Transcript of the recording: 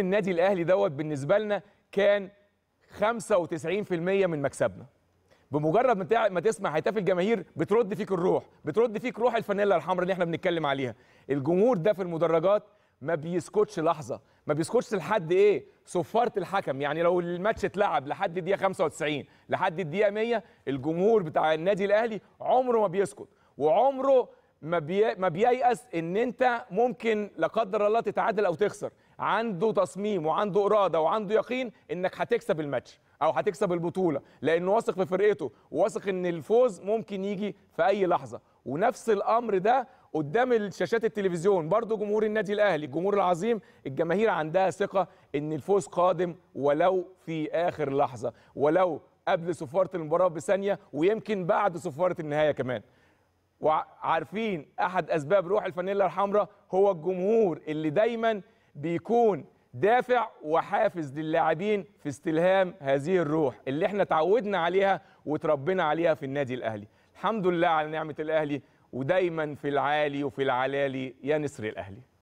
النادي الاهلي دوت بالنسبه لنا كان 95% من مكسبنا بمجرد ما تسمع هتاف الجماهير بترد فيك الروح بترد فيك روح الفانيلا الحمراء اللي احنا بنتكلم عليها الجمهور ده في المدرجات ما بيسكتش لحظه ما بيسكتش لحد ايه صفاره الحكم يعني لو الماتش اتلعب لحد الدقيقه 95 لحد الدقيقه 100 الجمهور بتاع النادي الاهلي عمره ما بيسكت وعمره ما بي... ما بييأس ان انت ممكن لا قدر الله تتعادل او تخسر عنده تصميم وعنده اراده وعنده يقين انك هتكسب الماتش او هتكسب البطوله لانه واثق في فرقته واثق ان الفوز ممكن يجي في اي لحظه ونفس الامر ده قدام الشاشات التلفزيون برضه جمهور النادي الاهلي الجمهور العظيم الجماهير عندها ثقه ان الفوز قادم ولو في اخر لحظه ولو قبل صفاره المباراه بثانيه ويمكن بعد صفاره النهايه كمان وعارفين احد اسباب روح الفانيلا الحمراء هو الجمهور اللي دايما بيكون دافع وحافز للاعبين في استلهام هذه الروح اللي احنا تعودنا عليها وتربينا عليها في النادي الاهلي الحمد لله على نعمه الاهلي ودايما في العالي وفي العلالي يا نسر الاهلي